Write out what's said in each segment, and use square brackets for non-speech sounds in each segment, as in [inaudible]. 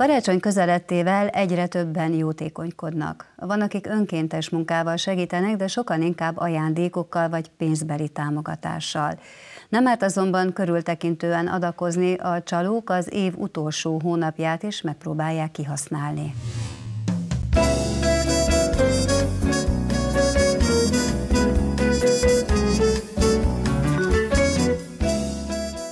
Karácsony közelettével egyre többen jótékonykodnak. Van, akik önkéntes munkával segítenek, de sokan inkább ajándékokkal vagy pénzbeli támogatással. Nem árt azonban körültekintően adakozni, a csalók az év utolsó hónapját is megpróbálják kihasználni.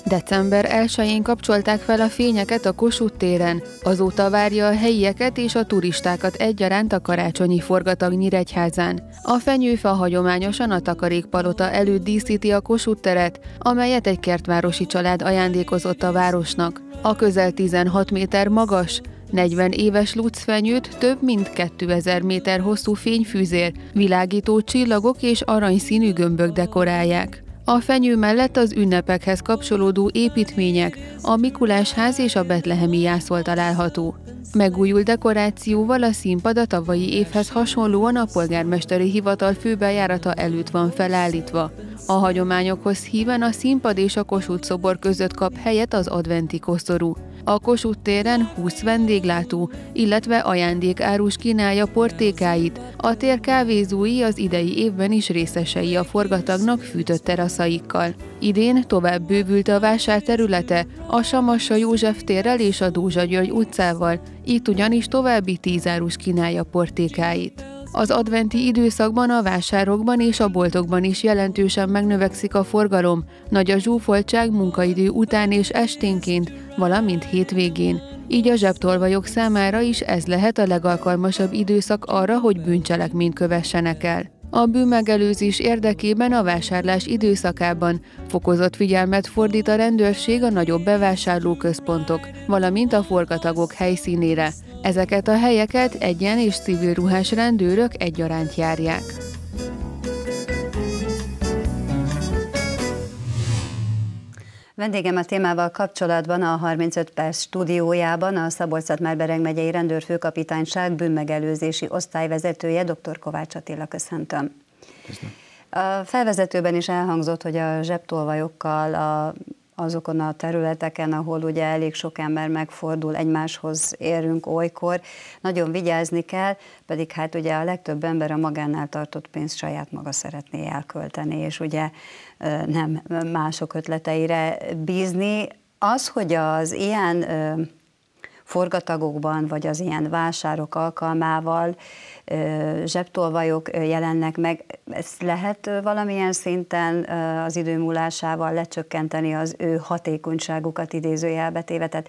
December 1-én kapcsolták fel a fényeket a Kossuth téren. Azóta várja a helyieket és a turistákat egyaránt a karácsonyi forgatag Nyíregyházán. A fenyőfa hagyományosan a takarékpalota előtt díszíti a Kossuth teret, amelyet egy kertvárosi család ajándékozott a városnak. A közel 16 méter magas, 40 éves lucfenyőt több mint 2000 méter hosszú fényfűzér, világító csillagok és aranyszínű gömbök dekorálják. A fenyő mellett az ünnepekhez kapcsolódó építmények, a Mikulás ház és a betlehemi jászol található. Megújul dekorációval a színpad a tavalyi évhez hasonlóan a polgármesteri hivatal főbejárata előtt van felállítva. A hagyományokhoz híven a színpad és a Kossuth szobor között kap helyet az adventi koszorú. A Kossuth téren 20 vendéglátó, illetve ajándékárus kínálja portékáit. A tér kávézói az idei évben is részesei a forgatagnak fűtött teraszaikkal. Idén tovább bővült a vásár területe, a Samassa József térrel és a Dózsa György utcával, itt ugyanis további tízárus kínálja portékáit. Az adventi időszakban a vásárokban és a boltokban is jelentősen megnövekszik a forgalom, nagy a zsúfoltság munkaidő után és esténként, valamint hétvégén. Így a zsebtolvajok számára is ez lehet a legalkalmasabb időszak arra, hogy bűncselekményt kövessenek el. A bűnmegelőzés érdekében a vásárlás időszakában fokozott figyelmet fordít a rendőrség a nagyobb bevásárlóközpontok, valamint a forgatagok helyszínére, Ezeket a helyeket egyen és civil ruhás rendőrök egyaránt járják. Vendégem a témával kapcsolatban a 35 perc stúdiójában a szabolcs már bereg megyei rendőrfőkapitányság bűnmegelőzési osztályvezetője dr. Kovács Attila. Köszöntöm. Köszönöm. A felvezetőben is elhangzott, hogy a zsebtolvajokkal, a azokon a területeken, ahol ugye elég sok ember megfordul, egymáshoz érünk olykor, nagyon vigyázni kell, pedig hát ugye a legtöbb ember a magánál tartott pénzt saját maga szeretné elkölteni, és ugye nem mások ötleteire bízni. Az, hogy az ilyen forgatagokban, vagy az ilyen vásárok alkalmával zsebtolvajok jelennek meg. Ezt lehet valamilyen szinten az idő múlásával lecsökkenteni az ő hatékonyságukat idézőjelbe tehát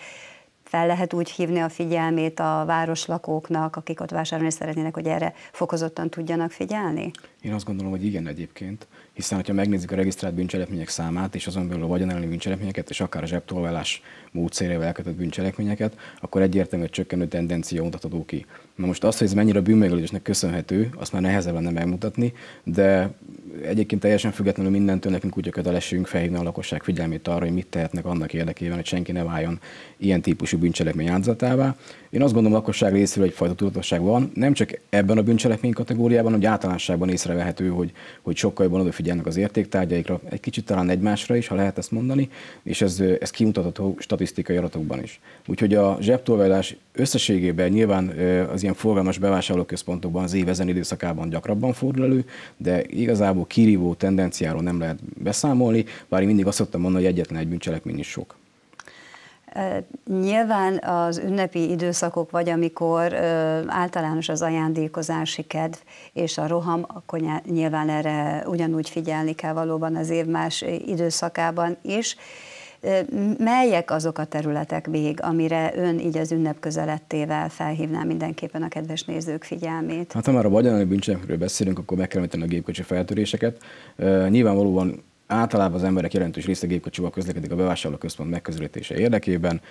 fel lehet úgy hívni a figyelmét a városlakóknak, akik ott vásárolni szeretnének, hogy erre fokozottan tudjanak figyelni? Én azt gondolom, hogy igen egyébként, hiszen ha megnézzük a regisztrált bűncselekmények számát, és azon belül a vagyonelleni bűncselekményeket, és akár a zsebtolvállás módszerével elkötött bűncselekményeket, akkor egyértelmű csökkenő tendencia mutatható ki. Na most azt, hogy ez mennyire bűnmegölésnek köszönhető, azt már nehezebb lenne megmutatni, de egyébként teljesen függetlenül mindentől nekünk úgy a kötelességünk felhívni a lakosság figyelmét arra, hogy mit tehetnek annak érdekében, hogy senki ne váljon ilyen típusú bűncselekmény áldozatává. Én azt gondolom, a lakosság részéről egyfajta tudatosság van, nem csak ebben a bűncselekmény kategóriában, hogy általánosságban észrevehető, hogy, hogy sokkal jobban odafigyelnek az értéktárgyaikra, egy kicsit talán egymásra is, ha lehet ezt mondani, és ez, ez kimutatható statisztikai adatokban is. Úgyhogy a zsebtolvajlás Összességében nyilván az ilyen forgalmas bevásárlóközpontokban az év ezen időszakában gyakrabban fordul elő, de igazából kirívó tendenciáról nem lehet beszámolni, bár én mindig azt szoktam mondani, hogy egyetlen egy bűncselekmény is sok. Nyilván az ünnepi időszakok, vagy amikor általános az ajándékozási kedv és a roham, akkor nyilván erre ugyanúgy figyelni kell valóban az év más időszakában is. Melyek azok a területek még, amire ön így az ünnep közelettével felhívná mindenképpen a kedves nézők figyelmét? Hát ha már a vagyonai bűncselekményekről beszélünk, akkor meg kell a gépkocsi feltöréseket. Nyilvánvalóan Általában az emberek jelentős része gépkocsival közlekedik a bevásárlóközpont megközelítése érdekében,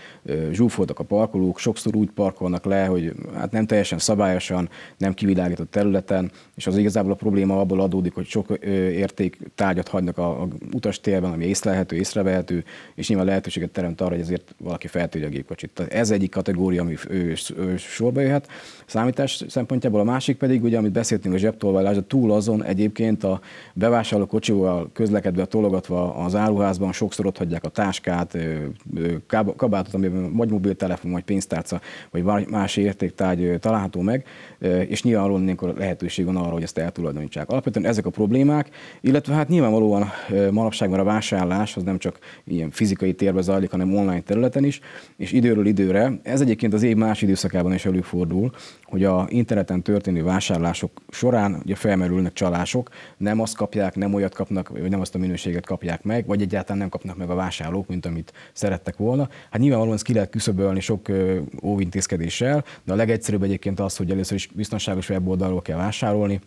zsúfoltak a parkolók, sokszor úgy parkolnak le, hogy hát nem teljesen szabályosan, nem kivilágított területen, és az igazából a probléma abból adódik, hogy sok érték tárgyat hagynak a, a utastérben, ami észlelhető, észrevehető, és nyilván lehetőséget teremt arra, hogy ezért valaki feltűrje a gépkocsit. Tehát ez egyik kategória, ami ő, ő, sorba jöhet. Számítás szempontjából a másik pedig, ugye, amit beszéltünk a zsebtolvajlás, túl azon egyébként a bevásárlókocsival közlekedve tologatva az áruházban, sokszor ott hagyják a táskát, kabátot, amiben vagy mobiltelefon, vagy pénztárca, vagy más értéktárgy található meg, és nyilván arról lehetőség van arra, hogy ezt eltulajdonítsák. Alapvetően ezek a problémák, illetve hát nyilvánvalóan manapság már a vásárlás az nem csak ilyen fizikai térbe zajlik, hanem online területen is, és időről időre, ez egyébként az év más időszakában is előfordul, hogy a interneten történő vásárlások során ugye felmerülnek csalások, nem azt kapják, nem olyat kapnak, vagy nem azt a minőséget, minőséget kapják meg, vagy egyáltalán nem kapnak meg a vásárlók, mint amit szerettek volna. Hát nyilvánvalóan ezt ki lehet küszöbölni sok óvintézkedéssel, de a legegyszerűbb egyébként az, hogy először is biztonságos weboldalról kell vásárolni,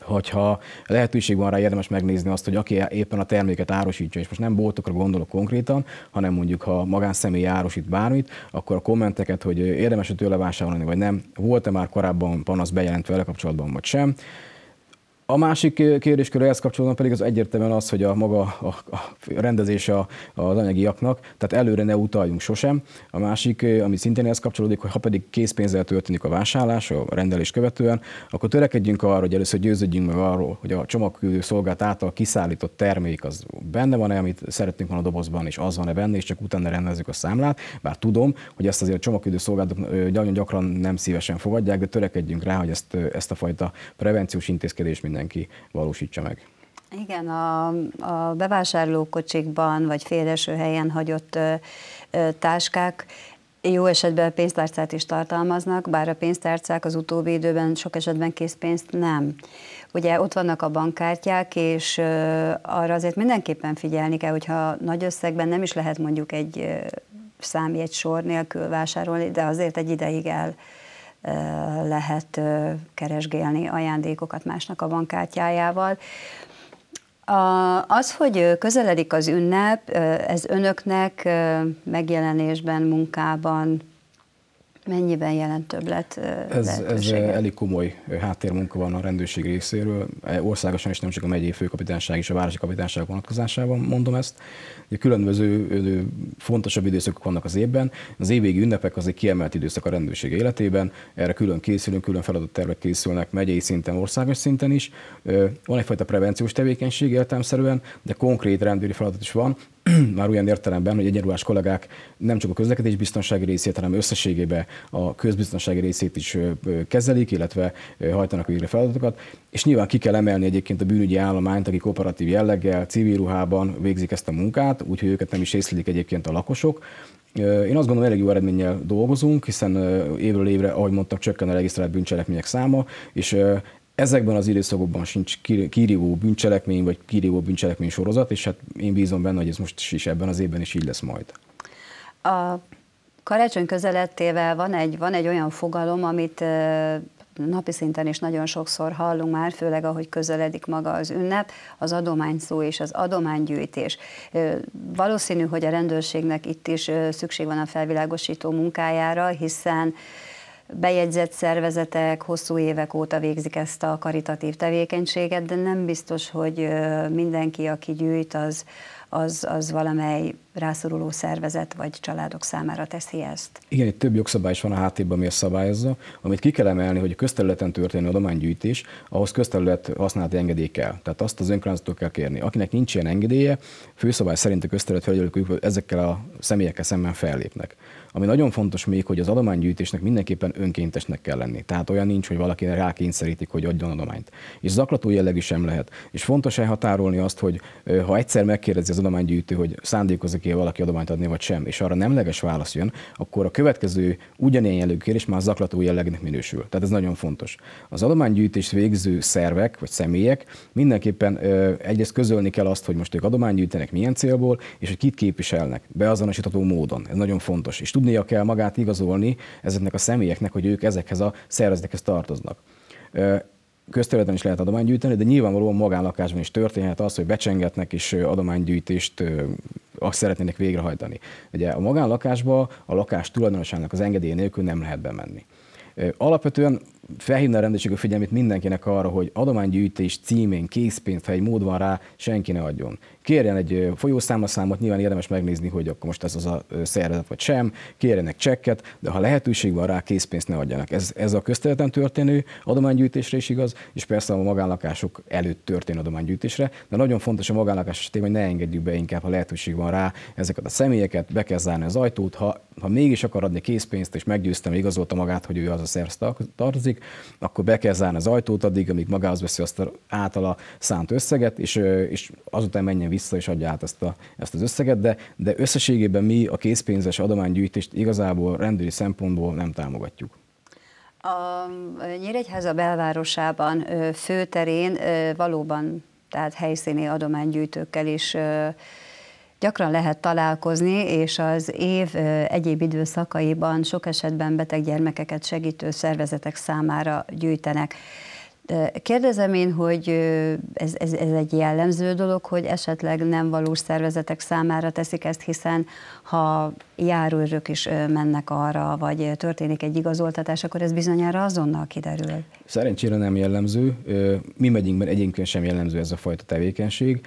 hogyha lehetőség van rá, érdemes megnézni azt, hogy aki éppen a terméket árosítja, és most nem boltokra gondolok konkrétan, hanem mondjuk ha magánszemély árosít bármit, akkor a kommenteket, hogy érdemes-e tőle vásárolni, vagy nem, volt-e már korábban panasz bejelentve vele kapcsolatban, vagy sem a másik kérdéskör ehhez kapcsolatban pedig az egyértelműen az, hogy a maga a, a rendezése az anyagiaknak, tehát előre ne utaljunk sosem. A másik, eh, ami szintén ehhez kapcsolódik, hogy ha pedig készpénzzel történik a vásárlás, a rendelés követően, akkor törekedjünk arra, hogy először győződjünk meg arról, hogy a csomagküldő szolgált által kiszállított termék az benne van-e, amit szeretnénk volna a dobozban, és az van-e benne, és csak utána rendezzük a számlát. Bár tudom, hogy ezt azért a csomagküldő szolgáltatók eh, nagyon gyakran nem szívesen fogadják, de törekedjünk rá, hogy ezt, eh, ezt a fajta prevenciós intézkedés minden mindenki valósítsa meg. Igen, a, a bevásárlókocsikban vagy félreső helyen hagyott ö, ö, táskák jó esetben pénztárcát is tartalmaznak, bár a pénztárcák az utóbbi időben sok esetben készpénzt nem. Ugye ott vannak a bankkártyák, és arra azért mindenképpen figyelni kell, hogyha nagy összegben nem is lehet mondjuk egy számjegy sor nélkül vásárolni, de azért egy ideig el lehet keresgélni ajándékokat másnak a bankkártyájával. A, az, hogy közeledik az ünnep, ez önöknek megjelenésben, munkában Mennyiben jelent többlet ez, ez elég komoly háttérmunka van a rendőrség részéről, e, országosan is nem csak a megyei főkapitányság és a városi kapitányság vonatkozásában mondom ezt. Különböző fontosabb időszakok vannak az évben. Az évvégi ünnepek az egy kiemelt időszak a rendőrség életében, erre külön készülünk, külön feladattervek készülnek megyei szinten, országos szinten is. Van egyfajta prevenciós tevékenység értelmszerűen, de konkrét rendőri feladat is van, [clears throat] már olyan értelemben, hogy egyenruhás kollégák nem csak a közlekedés biztonsági részét, hanem összességében a közbiztonsági részét is kezelik, illetve hajtanak végre feladatokat. És nyilván ki kell emelni egyébként a bűnügyi állományt, akik operatív jelleggel, civil ruhában végzik ezt a munkát, úgyhogy őket nem is észlelik egyébként a lakosok. Én azt gondolom, elég jó eredménnyel dolgozunk, hiszen évről évre, ahogy mondtam, csökken a regisztrált bűncselekmények száma, és ezekben az időszakokban sincs kirívó bűncselekmény, vagy kirívó bűncselekmény sorozat, és hát én bízom benne, hogy ez most is ebben az évben is így lesz majd. A karácsony közelettével van egy, van egy olyan fogalom, amit napi szinten is nagyon sokszor hallunk már, főleg ahogy közeledik maga az ünnep, az adományszó és az adománygyűjtés. Valószínű, hogy a rendőrségnek itt is szükség van a felvilágosító munkájára, hiszen bejegyzett szervezetek hosszú évek óta végzik ezt a karitatív tevékenységet, de nem biztos, hogy mindenki, aki gyűjt, az, az, az valamely rászoruló szervezet vagy családok számára teszi ezt. Igen, itt több jogszabály is van a háttérben, ami ezt szabályozza, amit ki kell emelni, hogy a közterületen történő adománygyűjtés, ahhoz közterület használati engedély kell. Tehát azt az önkormányzattól kell kérni. Akinek nincs ilyen engedélye, főszabály szerint a közterület felügyelők ezekkel a személyekkel szemben fellépnek. Ami nagyon fontos még, hogy az adománygyűjtésnek mindenképpen önkéntesnek kell lenni. Tehát olyan nincs, hogy valaki rákényszerítik, hogy adjon adományt. És zaklató jellegű sem lehet. És fontos elhatárolni azt, hogy ha egyszer megkérdezi az adománygyűjtő, hogy szándékozik e valaki adományt adni, vagy sem, és arra nemleges válasz jön, akkor a következő ugyanilyen jellegű kérés már zaklató jellegnek minősül. Tehát ez nagyon fontos. Az adománygyűjtést végző szervek vagy személyek mindenképpen ö, egyrészt közölni kell azt, hogy most ők adománygyűjtenek milyen célból, és hogy kit képviselnek, beazonosítható módon. Ez nagyon fontos. És tudnia kell magát igazolni ezeknek a személyeknek, hogy ők ezekhez a szervezetekhez tartoznak. Ö, közterületen is lehet adománygyűjteni, de nyilvánvalóan magánlakásban is történhet az, hogy becsengetnek és adománygyűjtést azt szeretnének végrehajtani. Ugye a magánlakásba a lakás tulajdonosának az engedélye nélkül nem lehet bemenni. Alapvetően felhívna a rendőrség a figyelmét mindenkinek arra, hogy adománygyűjtés címén készpénzt, ha egy mód van rá, senki ne adjon. Kérjen egy folyószámlaszámot, nyilván érdemes megnézni, hogy akkor most ez az a szervezet vagy sem, kérjenek csekket, de ha lehetőség van rá, készpénzt ne adjanak. Ez, ez a közterületen történő adománygyűjtésre is igaz, és persze a magánlakások előtt történő adománygyűjtésre, de nagyon fontos a magánlakás esetében, hogy ne engedjük be inkább, ha lehetőség van rá ezeket a személyeket, be kell zárni az ajtót, ha ha mégis akar adni készpénzt, és meggyőztem, igazolta magát, hogy ő az a szerz tartozik, akkor be kell zárni az ajtót addig, amíg magához veszi azt a általa szánt összeget, és, és azután menjen vissza és adja át ezt, a, ezt az összeget, de, de összességében mi a készpénzes adománygyűjtést igazából rendőri szempontból nem támogatjuk. A Nyíregyháza belvárosában főterén valóban, tehát helyszíni adománygyűjtőkkel is gyakran lehet találkozni, és az év egyéb időszakaiban sok esetben beteg gyermekeket segítő szervezetek számára gyűjtenek. Kérdezem én, hogy ez, ez, ez egy jellemző dolog, hogy esetleg nem valós szervezetek számára teszik ezt, hiszen ha járőrök is mennek arra, vagy történik egy igazoltatás, akkor ez bizonyára azonnal kiderül. Szerencsére nem jellemző. Mi megyénkben egyébként sem jellemző ez a fajta tevékenység,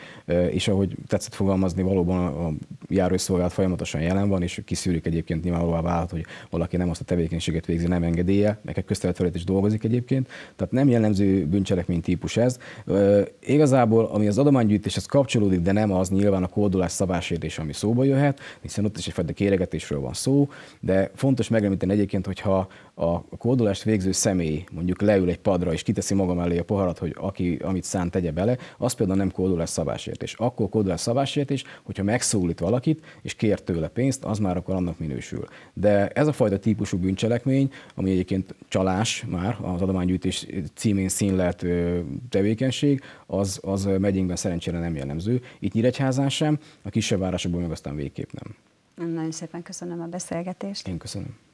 és ahogy tetszett fogalmazni, valóban a járőrszolgálat folyamatosan jelen van, és kiszűrik egyébként nyilvánvalóvá vált, hogy valaki nem azt a tevékenységet végzi, nem engedélye, meg egy felett is dolgozik egyébként. Tehát nem jellemző bűncselekmény típus ez. Igazából, ami az adománygyűjtéshez kapcsolódik, de nem az nyilván a kódolás szabásérdés, ami szóba jöhet, hiszen ott is egyfajta kéreg beszélgetésről van szó, de fontos megemlíteni egyébként, hogyha a kódolást végző személy mondjuk leül egy padra és kiteszi maga mellé a poharat, hogy aki, amit szán tegye bele, az például nem kódolás szabásértés. Akkor kódolás szabásértés, hogyha megszólít valakit és kér tőle pénzt, az már akkor annak minősül. De ez a fajta típusú bűncselekmény, ami egyébként csalás már az adománygyűjtés címén színlelt tevékenység, az, az megyénkben szerencsére nem jellemző. Itt Nyíregyházán sem, a kisebb városokban meg aztán végképp nem. Nagyon szépen köszönöm a beszélgetést. Én köszönöm.